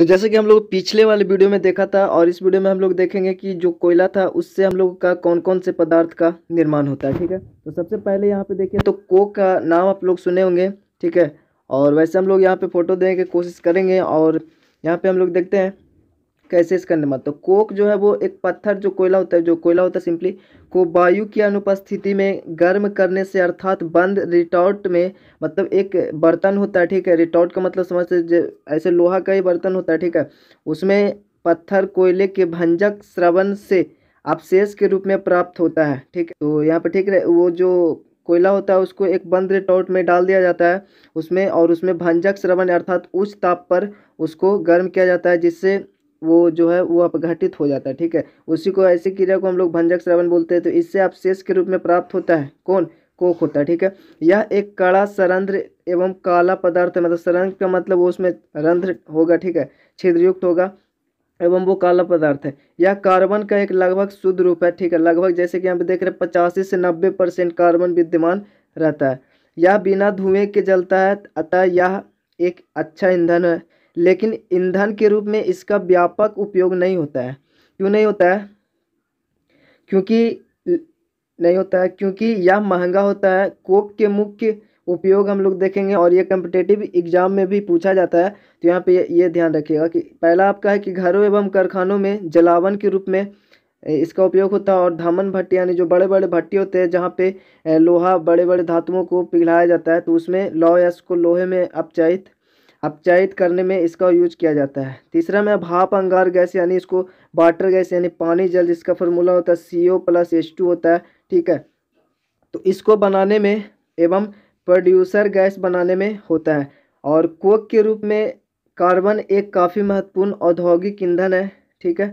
तो जैसे कि हम लोग पिछले वाले वीडियो में देखा था और इस वीडियो में हम लोग देखेंगे कि जो कोयला था उससे हम लोग का कौन कौन से पदार्थ का निर्माण होता है ठीक है तो सबसे पहले यहाँ पे देखिए तो कोक का नाम आप लोग सुने होंगे ठीक है और वैसे हम लोग यहाँ पे फ़ोटो देने की कोशिश करेंगे और यहाँ पे हम लोग देखते हैं कैसे इसका निर्माण तो कोक जो है वो एक पत्थर जो कोयला होता है जो कोयला होता है सिंपली को वायु की अनुपस्थिति में गर्म करने से अर्थात बंद रिटॉर्ट में मतलब एक बर्तन होता है ठीक है रिटॉर्ट का मतलब समझते ऐसे लोहा का ही बर्तन होता है ठीक है उसमें पत्थर कोयले के भंजक श्रवण से अपशेष के रूप में प्राप्त होता है ठीक है तो यहाँ पर ठीक है वो जो कोयला होता है उसको एक बंद रिटॉर्ट में डाल दिया जाता है उसमें और उसमें भंजक श्रवण अर्थात उच्च ताप पर उसको गर्म किया जाता है जिससे वो जो है वो अपघटित हो जाता है ठीक है उसी को ऐसी क्रिया को हम लोग भंजक श्रवण बोलते हैं तो इससे अवशेष के रूप में प्राप्त होता है कौन कोक होता है ठीक है यह एक कड़ा सरंध्र एवं काला पदार्थ है मतलब सरंध्र का मतलब उसमें रंध्र होगा ठीक है छिद्रयुक्त होगा एवं वो काला पदार्थ है यह कार्बन का एक लगभग शुद्ध रूप है ठीक है लगभग जैसे कि यहाँ पे देख रहे हैं पचासी से नब्बे परसेंट कार्बन विद्यमान रहता है यह बिना धुएं के जलता है अतः यह एक अच्छा ईंधन है लेकिन ईंधन के रूप में इसका व्यापक उपयोग नहीं होता है क्यों नहीं होता है क्योंकि नहीं होता है क्योंकि यह महंगा होता है कोक के मुख्य उपयोग हम लोग देखेंगे और ये कम्पिटेटिव एग्जाम में भी पूछा जाता है तो यहाँ पे ये ध्यान रखिएगा कि पहला आपका है कि घरों एवं कारखानों में जलावन के रूप में इसका उपयोग होता है और धामन भट्टी यानी जो बड़े बड़े भट्टी होते हैं जहाँ पे लोहा बड़े बड़े धातुओं को पिघलाया जाता है तो उसमें लौ या इसको लोहे में अपचायित अपचायित करने में इसका यूज किया जाता है तीसरा में भाप अंगार गैस यानी इसको वाटर गैस यानी पानी जल जिसका फॉर्मूला होता है C O plus H two होता है ठीक है तो इसको बनाने में एवं प्रोड्यूसर गैस बनाने में होता है और कोक के रूप में कार्बन एक काफ़ी महत्वपूर्ण औद्योगिक ईंधन है ठीक है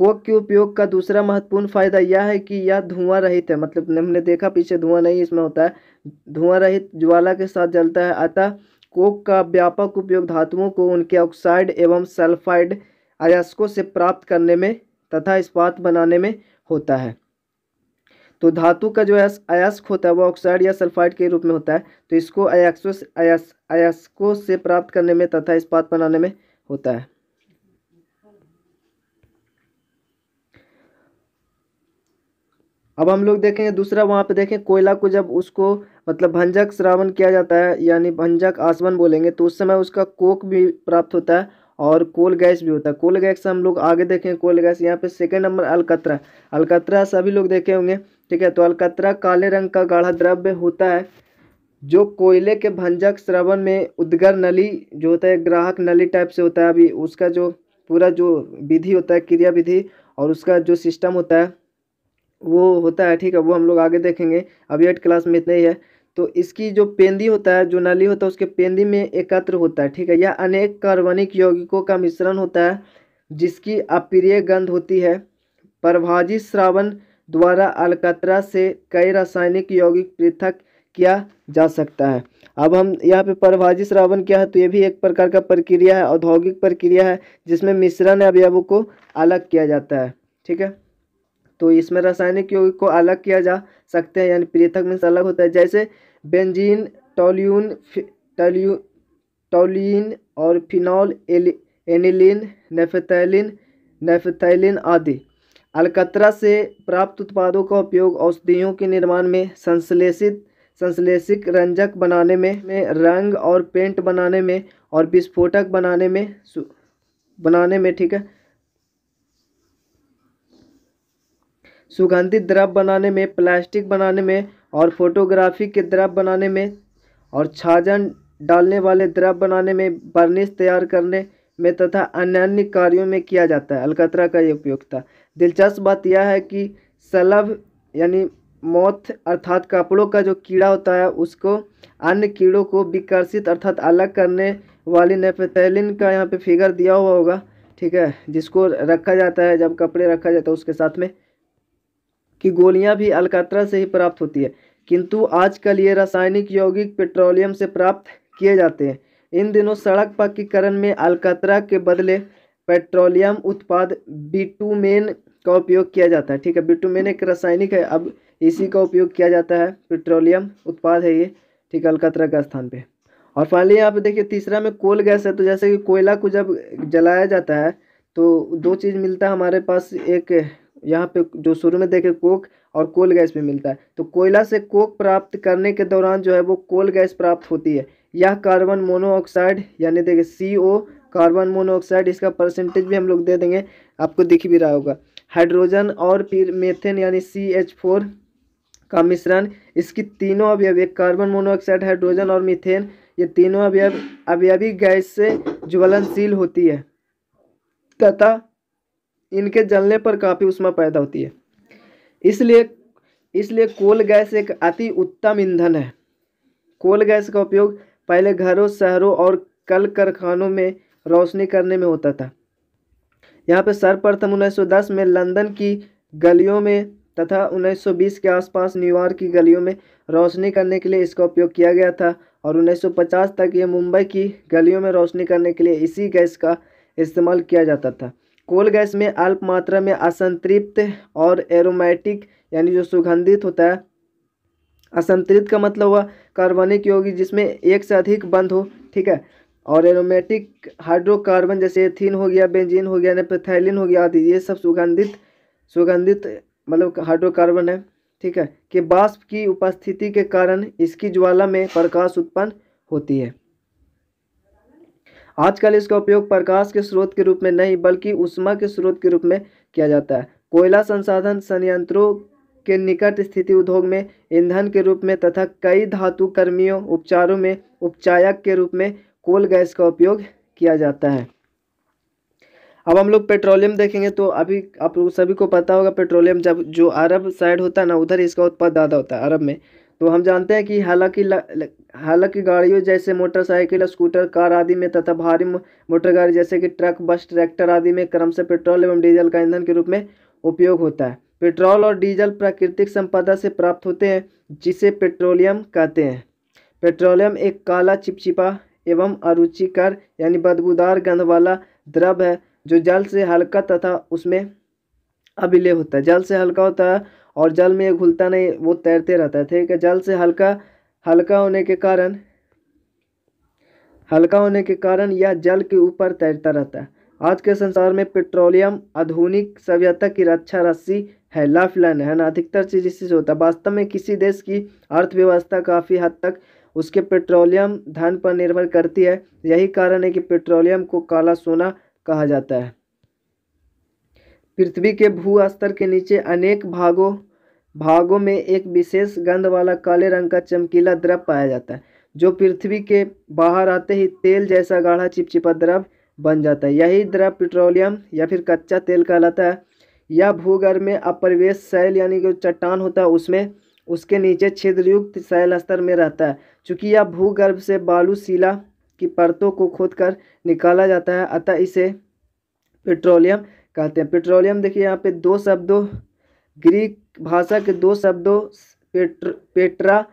कोक के उपयोग का दूसरा महत्वपूर्ण फ़ायदा यह है कि यह धुआं रहित है मतलब हमने देखा पीछे धुआं नहीं इसमें होता है धुआं रहित ज्वाला के साथ जलता है अतः कोक का व्यापक उपयोग धातुओं को उनके ऑक्साइड एवं सल्फाइड अयस्कों से प्राप्त करने में तथा इस्पात बनाने में होता है तो धातु का जो अयस्क होता है वो ऑक्साइड या सल्फाइड के रूप में होता है तो इसको अयस्कों से अयस अयस्कों से प्राप्त करने में तथा इस्पात बनाने में होता है अब हम लोग देखेंगे दूसरा वहाँ पे देखें कोयला को जब उसको मतलब भंजक श्रावण किया जाता है यानी भंजक आसवन बोलेंगे तो उस समय उसका कोक भी प्राप्त होता है और कोल गैस भी होता है कोल गैस हम लोग आगे देखें कोल गैस यहाँ पे सेकेंड नंबर अलकतरा अलकतरा सभी लोग देखे होंगे ठीक है तो अलकतरा काले रंग का गाढ़ा द्रव्य होता है जो कोयले के भंजक श्रवण में उद्गर नली जो होता है ग्राहक नली टाइप से होता है अभी उसका जो पूरा जो विधि होता है क्रिया विधि और उसका जो सिस्टम होता है वो होता है ठीक है वो हम लोग आगे देखेंगे अभी एट क्लास में इतना ही है तो इसकी जो पेंदी होता है जो नली होता है उसके पेंदी में एकत्र होता है ठीक है यह अनेक कार्बनिक यौगिकों का मिश्रण होता है जिसकी अप्रिय गंध होती है परभाजी श्रावण द्वारा अलकतरा से कई रासायनिक यौगिक पृथक किया जा सकता है अब हम यहाँ पे परभाजी श्रावण क्या है तो ये भी एक प्रकार का प्रक्रिया है औद्योगिक प्रक्रिया है जिसमें मिश्रण अवयवों को अलग किया जाता है ठीक है तो इसमें रासायनिक यौगिक को अलग किया जा सकते हैं यानी पृथक में अलग होता है जैसे बेंजीन टोल्यून टोल्यू टोलिन और फिनॉल एनिलिन नेफेथैलिन नेफेथैलिन आदि अलकतरा से प्राप्त उत्पादों का उपयोग औषधियों के निर्माण में संश्लेषित संश्लेषिक रंजक बनाने में, में रंग और पेंट बनाने में और विस्फोटक बनाने में बनाने में ठीक है सुगंधित द्रव बनाने में प्लास्टिक बनाने में और फोटोग्राफी के द्रव बनाने में और छाजन डालने वाले द्रव बनाने में बर्निश तैयार करने में तथा अन्य अन्य कार्यों में किया जाता है अलकतरा का ये उपयोगता दिलचस्प बात यह है कि सलभ यानी मौत अर्थात कपड़ों का जो कीड़ा होता है उसको अन्य कीड़ों को विकर्षित अर्थात अलग करने वाली नेफेथैलिन का यहाँ पे फिगर दिया हुआ होगा ठीक है जिसको रखा जाता है जब कपड़े रखा जाता है उसके साथ में कि गोलियां भी अलकात्रा से ही प्राप्त होती है किंतु आजकल ये रासायनिक यौगिक पेट्रोलियम से प्राप्त किए जाते हैं इन दिनों सड़क पक्कीकरण में अलकात्रा के बदले पेट्रोलियम उत्पाद बिटूमेन का उपयोग किया जाता है ठीक है बिटूमेन एक रासायनिक है अब इसी का उपयोग किया जाता है पेट्रोलियम उत्पाद है ये ठीक है अलकात्रा का स्थान पर और फाइनली यहाँ पे देखिए तीसरा में कोल गैस है तो जैसे कि कोयला को जब जलाया जाता है तो दो चीज़ मिलता है हमारे पास एक यहाँ पे जो शुरू में देखे कोक और कोल गैस भी मिलता है तो कोयला से कोक प्राप्त करने के दौरान जो है वो कोल गैस प्राप्त होती है यह कार्बन मोनोऑक्साइड यानी देखिए सी ओ कार्बन मोनोऑक्साइड इसका परसेंटेज भी हम लोग दे देंगे आपको दिख भी रहा होगा हाइड्रोजन और फिर मेथेन यानी सी एच फोर का मिश्रण इसकी तीनों अवयव कार्बन मोनोऑक्साइड हाइड्रोजन और मीथेन ये तीनों अवयव अवयवी गैस से ज्वलनशील होती है तथा इनके जलने पर काफ़ी उष्मा पैदा होती है इसलिए इसलिए कोल गैस एक अति उत्तम ईंधन है कोल गैस का उपयोग पहले घरों शहरों और कल कारखानों में रोशनी करने में होता था यहाँ पर सर्वप्रथम उन्नीस सौ दस में लंदन की गलियों में तथा 1920 के आसपास न्यूयॉर्क की गलियों में रोशनी करने के लिए इसका उपयोग किया गया था और 1950 तक ये मुंबई की गलियों में रोशनी करने के लिए इसी गैस का इस्तेमाल किया जाता था कोल गैस में अल्प मात्रा में असंतृप्त और एरोमेटिक यानी जो सुगंधित होता है असंतृप्त का मतलब हुआ कार्बनिक यौगिक जिसमें एक से अधिक बंद हो ठीक है और एरोमेटिक हाइड्रोकार्बन जैसे एथीन हो गया बेंजीन हो गया पेथैलिन हो गया आदि ये सब सुगंधित सुगंधित मतलब हाइड्रोकार्बन है ठीक है कि बाष्प की उपस्थिति के कारण इसकी ज्वाला में प्रकाश उत्पन्न होती है आजकल इसका उपयोग प्रकाश के स्रोत के रूप में नहीं बल्कि उष्मा के स्रोत के रूप में किया जाता है कोयला संसाधन संयंत्रों के निकट स्थिति उद्योग में ईंधन के रूप में तथा कई धातु कर्मियों उपचारों में उपचायक के रूप में कोल गैस का उपयोग किया जाता है अब हम लोग पेट्रोलियम देखेंगे तो अभी आप सभी को पता होगा पेट्रोलियम जब जो अरब साइड होता है ना उधर इसका उत्पाद ज़्यादा होता है अरब में तो हम जानते हैं कि हालांकि हालांकि गाड़ियों जैसे मोटरसाइकिल स्कूटर कार आदि में तथा भारी मोटर गाड़ी जैसे कि ट्रक बस ट्रैक्टर आदि में क्रम से पेट्रोल एवं डीजल का ईंधन के रूप में उपयोग होता है पेट्रोल और डीजल प्राकृतिक संपदा से प्राप्त होते हैं जिसे पेट्रोलियम कहते हैं पेट्रोलियम एक काला चिपचिपा एवं अरुचिकर यानी बदबूदार गंध वाला द्रव है जो जल से हल्का तथा उसमें अभिलय होता है जल से हल्का होता है और जल में घुलता नहीं वो तैरते रहता है ठीक है जल से हल्का हल्का होने के कारण हल्का होने के कारण यह जल के ऊपर तैरता रहता है आज के संसार में पेट्रोलियम आधुनिक सभ्यता की रक्षा रस्सी है लाइफ लाइन है ना अधिकतर चीज इसी से होता है वास्तव में किसी देश की अर्थव्यवस्था काफ़ी हद तक उसके पेट्रोलियम धन पर निर्भर करती है यही कारण है कि पेट्रोलियम को काला सोना कहा जाता है पृथ्वी के भू स्तर के नीचे अनेक भागों भागों में एक विशेष गंध वाला काले रंग का चमकीला द्रव पाया जाता है जो पृथ्वी के बाहर आते ही तेल जैसा गाढ़ा चिपचिपा द्रव बन जाता है यही द्रव पेट्रोलियम या फिर कच्चा तेल कहलाता है यह भूगर्भ में अपरिवेश शैल यानी जो चट्टान होता है उसमें उसके नीचे छिद्रयुक्त शैल स्तर में रहता है चूँकि यह भूगर्भ से बालू शिला की परतों को खोद निकाला जाता है अतः इसे पेट्रोलियम कहते हैं पेट्रोलियम देखिए यहाँ पे दो शब्दों ग्रीक भाषा के दो शब्दों पेट्र पेट्रा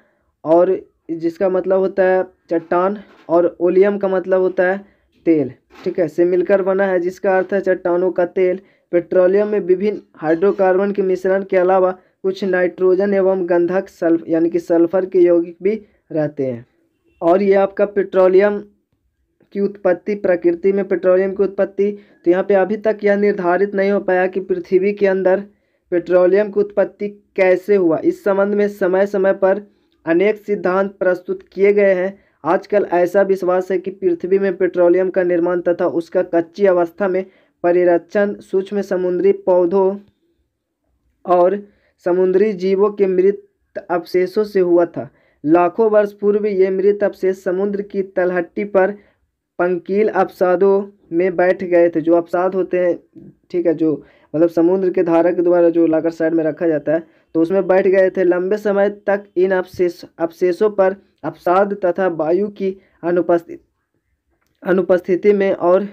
और जिसका मतलब होता है चट्टान और ओलियम का मतलब होता है तेल ठीक है से मिलकर बना है जिसका अर्थ है चट्टानों का तेल पेट्रोलियम में विभिन्न हाइड्रोकार्बन के मिश्रण के अलावा कुछ नाइट्रोजन एवं गंधक सल्फ यानी कि सल्फर के यौगिक भी रहते हैं और ये आपका पेट्रोलियम की उत्पत्ति प्रकृति में पेट्रोलियम की उत्पत्ति तो यहाँ पे अभी तक यह निर्धारित नहीं हो पाया कि पृथ्वी के अंदर पेट्रोलियम की उत्पत्ति कैसे हुआ इस संबंध में समय समय पर अनेक सिद्धांत प्रस्तुत किए गए हैं आजकल ऐसा विश्वास है कि पृथ्वी में पेट्रोलियम का निर्माण तथा उसका कच्ची अवस्था में परिरक्षण सूक्ष्म समुद्री पौधों और समुद्री जीवों के मृत अवशेषों से हुआ था लाखों वर्ष पूर्व ये मृत अवशेष समुद्र की तलहटी पर पंकील अपसादों में बैठ गए थे जो अपसाद होते हैं ठीक है जो मतलब समुद्र के धारा के द्वारा जो लाकर साइड में रखा जाता है तो उसमें बैठ गए थे लंबे समय तक इन अवशेष अवशेषों पर अपसाद तथा वायु की अनुपस्थित अनुपस्थिति में और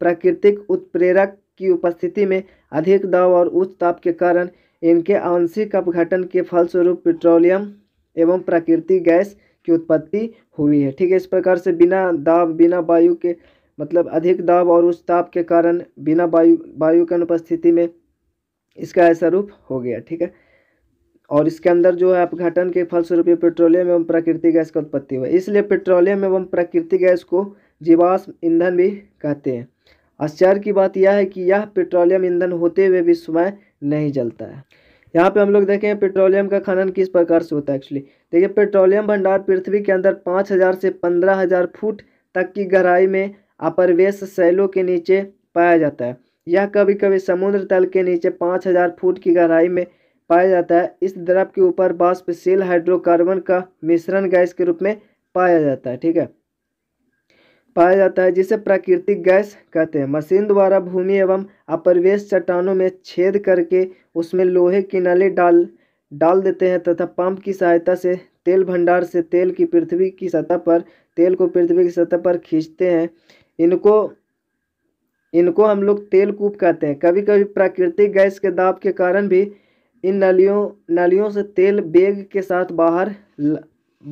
प्राकृतिक उत्प्रेरक की उपस्थिति में अधिक दाव और उच्च ताप के कारण इनके आंशिक अपघटन के फलस्वरूप पेट्रोलियम एवं प्राकृतिक गैस की उत्पत्ति हुई है ठीक है इस प्रकार से बिना दाब बिना वायु के मतलब अधिक दाब और उस ताप के कारण बिना वायु वायु की अनुपस्थिति में इसका ऐसा रूप हो गया ठीक है और इसके अंदर जो है अपघटन के फलस्वरूप पेट्रोलियम एवं प्राकृतिक गैस का उत्पत्ति हुआ इसलिए पेट्रोलियम एवं प्राकृतिक गैस को जीवाश्म ईंधन भी कहते हैं आश्चर्य की बात यह है कि यह पेट्रोलियम ईंधन होते हुए भी स्वयं नहीं जलता है यहाँ पे हम लोग देखें पेट्रोलियम का खनन किस प्रकार से होता है एक्चुअली देखिए पेट्रोलियम भंडार पृथ्वी के अंदर पाँच हज़ार से पंद्रह हज़ार फुट तक की गहराई में अपरवेश शैलों के नीचे पाया जाता है यह कभी कभी समुद्र तल के नीचे पाँच हज़ार फुट की गहराई में पाया जाता है इस द्रव के ऊपर बाष्पशील हाइड्रोकार्बन का मिश्रण गैस के रूप में पाया जाता है ठीक है पाया जाता है जिसे प्राकृतिक गैस कहते हैं मशीन द्वारा भूमि एवं अपरवेश चट्टानों में छेद करके उसमें लोहे की नली डाल डाल देते हैं तथा पंप की सहायता से तेल भंडार से तेल की पृथ्वी की सतह पर तेल को पृथ्वी की सतह पर खींचते हैं इनको इनको हम लोग तेल कूप कहते हैं कभी कभी प्राकृतिक गैस के दाब के कारण भी इन नलियों नलियों से तेल बेग के साथ बाहर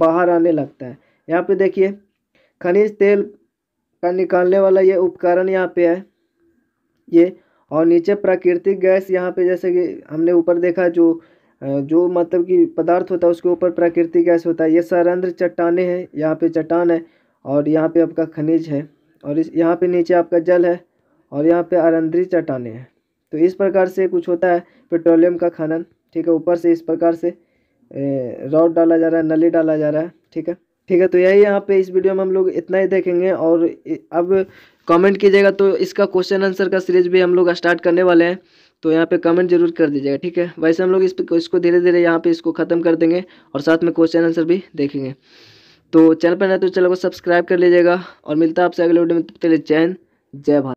बाहर आने लगता है यहाँ पे देखिए खनिज तेल का निकालने वाला ये उपकरण यहाँ पे है ये और नीचे प्राकृतिक गैस यहाँ पे जैसे कि हमने ऊपर देखा जो जो मतलब कि पदार्थ होता है उसके ऊपर प्राकृतिक गैस होता है ये सरंध्र चट्टाने हैं यहाँ पे चट्टान है और यहाँ पे आपका खनिज है और इस यहाँ पे नीचे आपका जल है और यहाँ पे अरंध्री चट्टाने हैं तो इस प्रकार से कुछ होता है पेट्रोलियम का खनन ठीक है ऊपर से इस प्रकार से रॉड डाला जा रहा है नली डाला जा रहा है ठीक है ठीक है तो यही यहाँ पे इस वीडियो में हम लोग इतना ही देखेंगे और अब कमेंट कीजिएगा तो इसका क्वेश्चन आंसर का सीरीज भी हम लोग स्टार्ट करने वाले हैं तो यहाँ पे कमेंट जरूर कर दीजिएगा ठीक है वैसे हम लोग इस पर इसको धीरे धीरे यहाँ पे इसको ख़त्म कर देंगे और साथ में क्वेश्चन आंसर भी देखेंगे तो चैनल पर नहीं तो चैनल को सब्सक्राइब कर लीजिएगा और मिलता है आपसे अगले वीडियो में तब तक जय जय भारत